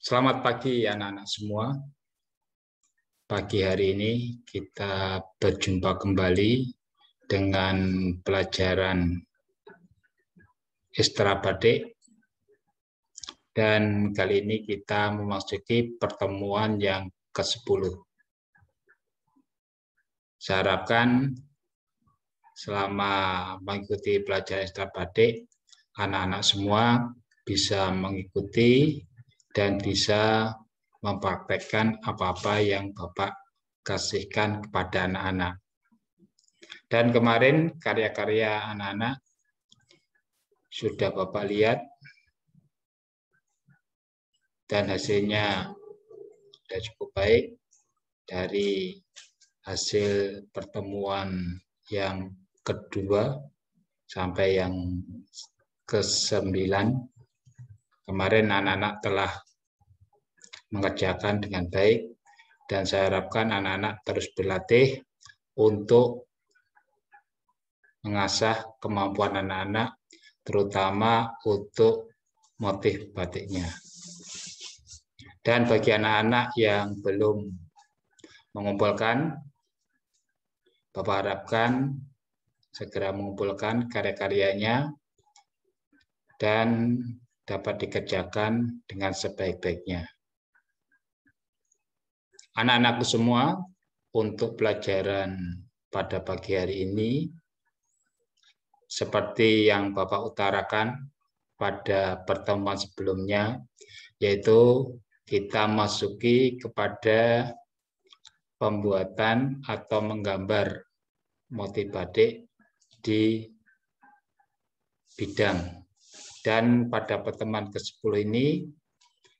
Selamat pagi anak-anak semua. Pagi hari ini kita berjumpa kembali dengan pelajaran Istra Batik. Dan kali ini kita memasuki pertemuan yang ke-10. Saya harapkan selama mengikuti pelajaran Istra Batik, anak-anak semua bisa mengikuti dan bisa mempraktekkan apa-apa yang Bapak kasihkan kepada anak-anak. Dan kemarin karya-karya anak-anak sudah Bapak lihat dan hasilnya sudah cukup baik dari hasil pertemuan yang kedua sampai yang kesembilan kemarin anak-anak telah mengerjakan dengan baik dan saya harapkan anak-anak terus berlatih untuk mengasah kemampuan anak-anak terutama untuk motif batiknya. Dan bagi anak-anak yang belum mengumpulkan, Bapak harapkan segera mengumpulkan karya-karyanya dan dapat dikerjakan dengan sebaik-baiknya. Anak-anakku semua, untuk pelajaran pada pagi hari ini, seperti yang Bapak utarakan pada pertemuan sebelumnya, yaitu kita masuki kepada pembuatan atau menggambar motif batik di bidang dan pada pertemuan ke-10 ini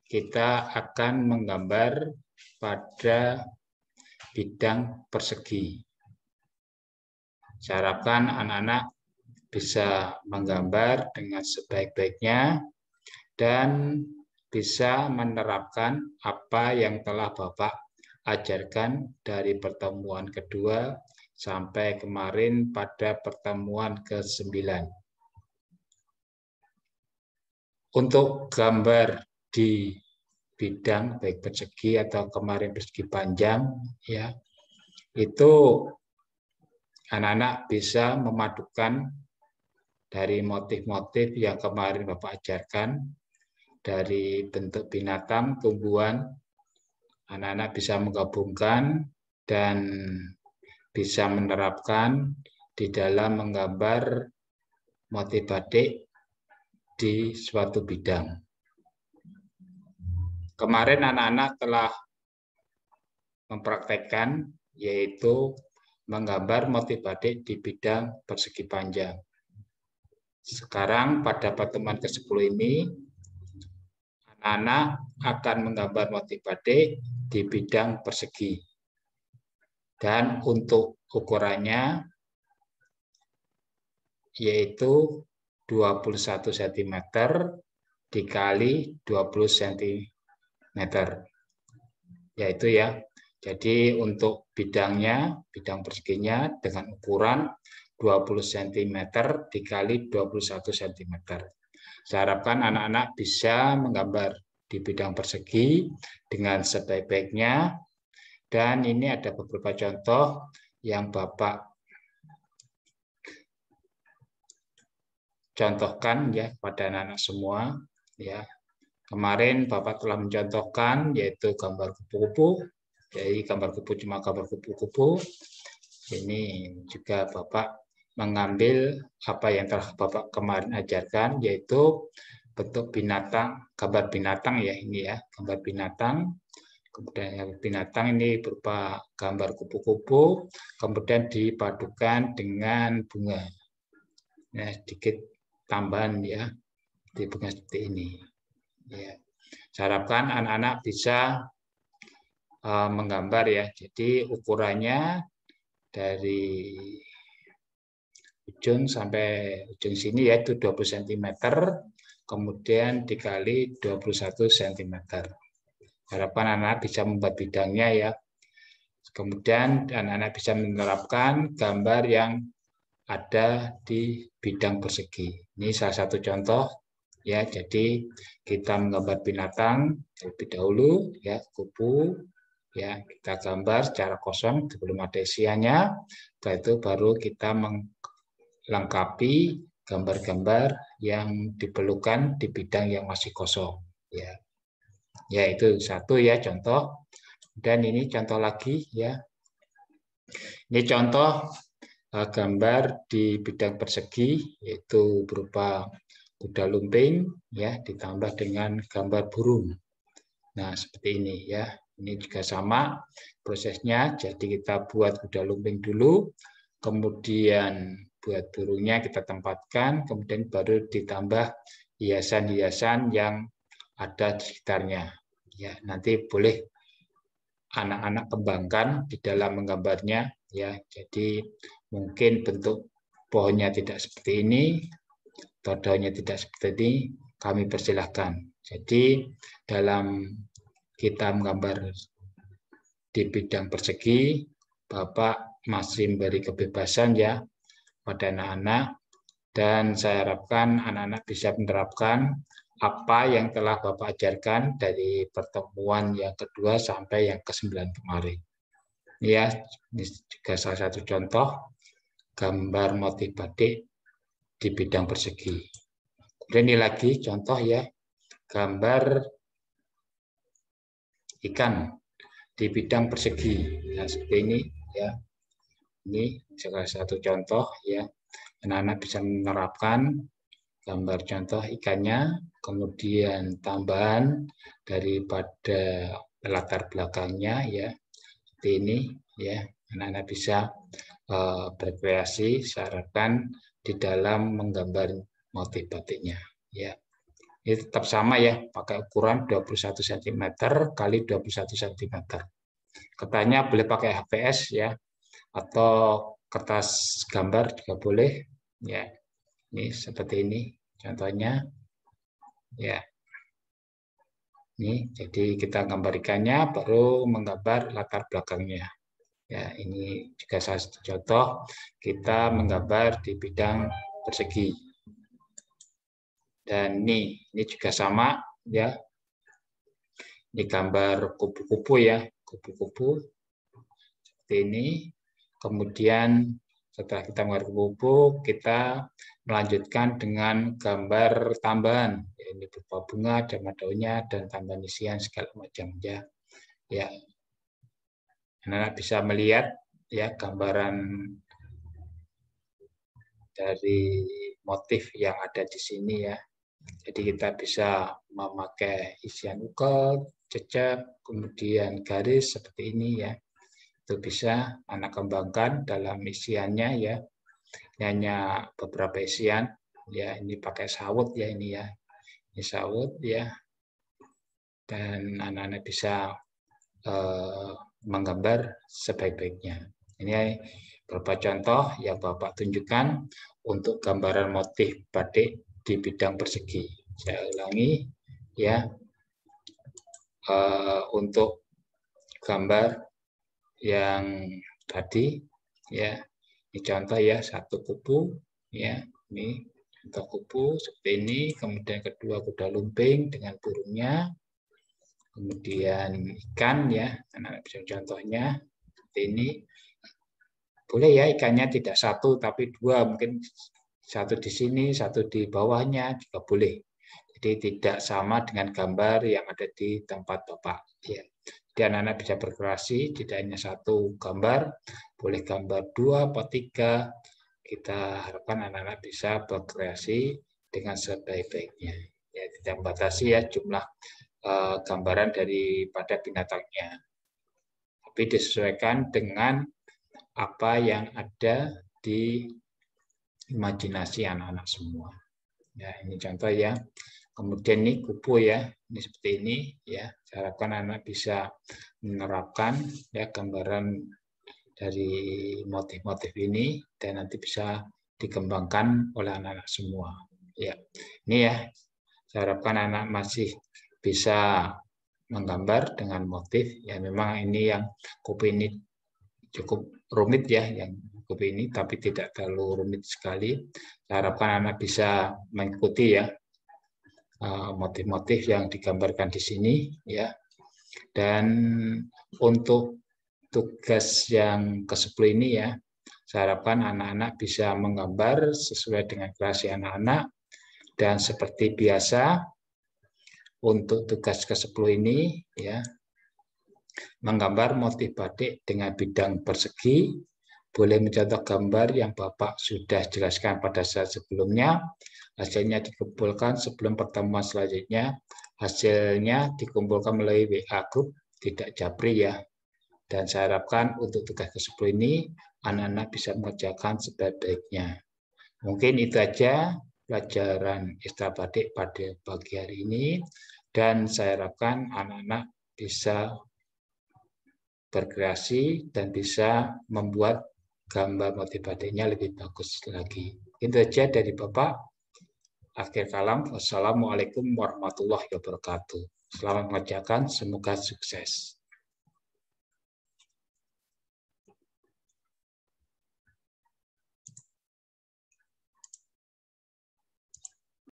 kita akan menggambar pada bidang persegi. Saya harapkan anak-anak bisa menggambar dengan sebaik-baiknya dan bisa menerapkan apa yang telah Bapak ajarkan dari pertemuan kedua sampai kemarin pada pertemuan ke-9 untuk gambar di bidang baik persegi atau kemarin persegi panjang ya itu anak-anak bisa memadukan dari motif-motif yang kemarin Bapak ajarkan dari bentuk binatang, tumbuhan anak-anak bisa menggabungkan dan bisa menerapkan di dalam menggambar motif batik di suatu bidang. Kemarin anak-anak telah mempraktekkan yaitu menggambar motif batik di bidang persegi panjang. Sekarang pada pertemuan ke-10 ini anak-anak akan menggambar motif batik di bidang persegi. Dan untuk ukurannya yaitu 21 cm dikali 20 cm. Yaitu ya. Jadi untuk bidangnya, bidang persegi-nya dengan ukuran 20 cm dikali 21 cm. Saya harapkan anak-anak bisa menggambar di bidang persegi dengan sebaik-baiknya. Dan ini ada beberapa contoh yang Bapak contohkan ya kepada anak-anak semua ya. Kemarin Bapak telah mencontohkan yaitu gambar kupu-kupu. Jadi gambar kupu cuma gambar kupu-kupu. Ini juga Bapak mengambil apa yang telah Bapak kemarin ajarkan yaitu bentuk binatang, gambar binatang ya ini ya, gambar binatang kemudian binatang ini berupa gambar kupu-kupu, kemudian dipadukan dengan bunga. Nah, sedikit tambahan ya tipenya seperti ini. Ya. Saya harapkan anak-anak bisa uh, menggambar ya. Jadi ukurannya dari ujung sampai ujung sini yaitu 20 cm, kemudian dikali 21 cm. Harapan anak bisa membuat bidangnya ya. Kemudian anak-anak bisa menerapkan gambar yang ada di bidang persegi. Ini salah satu contoh ya. Jadi kita menggambar binatang terlebih dahulu ya kupu ya kita gambar secara kosong sebelum ada isiannya. Setelah itu baru kita melengkapi gambar-gambar yang diperlukan di bidang yang masih kosong ya. Ya itu satu ya contoh. Dan ini contoh lagi ya. Ini contoh Uh, gambar di bidang persegi yaitu berupa kuda lumping ya ditambah dengan gambar burung. Nah, seperti ini ya. Ini juga sama prosesnya. Jadi kita buat kuda lumping dulu, kemudian buat burungnya kita tempatkan, kemudian baru ditambah hiasan-hiasan yang ada di sekitarnya. Ya, nanti boleh anak-anak kembangkan di dalam menggambarnya ya. Jadi Mungkin bentuk pohonnya tidak seperti ini, atau daunnya tidak seperti ini, kami persilahkan. Jadi dalam kita menggambar di bidang persegi, Bapak masih memberi kebebasan ya pada anak-anak, dan saya harapkan anak-anak bisa menerapkan apa yang telah Bapak ajarkan dari pertemuan yang kedua sampai yang ke-9 kemarin. Ya, ini juga salah satu contoh gambar motif batik di bidang persegi. Kemudian ini lagi contoh ya, gambar ikan di bidang persegi. Nah, seperti ini ya. Ini salah satu contoh ya. Anak-anak bisa menerapkan gambar contoh ikannya, kemudian tambahan daripada latar belakangnya ya. Seperti ini ya anak-anak bisa uh, berkreasi syaratkan di dalam menggambar motif batiknya ya ini tetap sama ya pakai ukuran 21 cm kali 21 cm Katanya boleh pakai HPS ya atau kertas gambar juga boleh ya ini seperti ini contohnya ya ini jadi kita gambar ikannya baru menggambar latar belakangnya Ya, ini juga salah satu contoh kita menggambar di bidang persegi. Dan ini, ini juga sama ya. Ini gambar kupu-kupu ya, kupu-kupu seperti ini. Kemudian setelah kita menggambar kupu-kupu, kita melanjutkan dengan gambar tambahan. Ini berupa bunga, ada daunnya dan tambahan isian segala macamnya. Ya, ya anak-anak bisa melihat ya gambaran dari motif yang ada di sini ya. Jadi kita bisa memakai isian ukel, jejak, kemudian garis seperti ini ya. Itu bisa anak kembangkan dalam isiannya ya. Hanya beberapa isian ya. Ini pakai sawut ya ini ya. Ini sawut ya. Dan anak-anak bisa eh, menggambar sebaik-baiknya. Ini beberapa contoh yang Bapak tunjukkan untuk gambaran motif batik di bidang persegi. Saya ulangi ya eh, untuk gambar yang tadi ya ini contoh ya satu kupu ya ini contoh kupu seperti ini kemudian kedua kuda lumping dengan burungnya kemudian ikan ya, anak anak bisa contohnya seperti ini. Boleh ya ikannya tidak satu tapi dua, mungkin satu di sini, satu di bawahnya juga boleh. Jadi tidak sama dengan gambar yang ada di tempat Bapak. Ya. Jadi anak-anak bisa berkreasi, tidak hanya satu gambar, boleh gambar dua atau tiga. Kita harapkan anak-anak bisa berkreasi dengan sebaik-baiknya. Ya, tidak membatasi ya jumlah Eh, gambaran daripada binatangnya. Tapi disesuaikan dengan apa yang ada di imajinasi anak-anak semua. Ya, ini contoh ya. Kemudian ini kupu ya, ini seperti ini ya. Saya harapkan anak bisa menerapkan ya gambaran dari motif-motif ini dan nanti bisa dikembangkan oleh anak-anak semua. Ya, ini ya. Saya harapkan anak masih bisa menggambar dengan motif ya memang ini yang kopi ini cukup rumit ya yang kopi ini tapi tidak terlalu rumit sekali saya harapkan anak bisa mengikuti ya eh, motif-motif yang digambarkan di sini ya dan untuk tugas yang ke-10 ini ya saya harapkan anak-anak bisa menggambar sesuai dengan kreasi anak-anak dan seperti biasa untuk tugas ke-10 ini ya menggambar motif batik dengan bidang persegi boleh mencontoh gambar yang Bapak sudah jelaskan pada saat sebelumnya hasilnya dikumpulkan sebelum pertemuan selanjutnya hasilnya dikumpulkan melalui WA grup tidak japri ya dan saya harapkan untuk tugas ke-10 ini anak-anak bisa mengerjakan sebaik-baiknya mungkin itu aja pelajaran istabatik pada pagi hari ini dan saya harapkan anak-anak bisa berkreasi dan bisa membuat gambar motif batiknya lebih bagus lagi. Itu saja dari Bapak. Akhir kalam, Wassalamualaikum warahmatullahi wabarakatuh. Selamat mengerjakan, semoga sukses.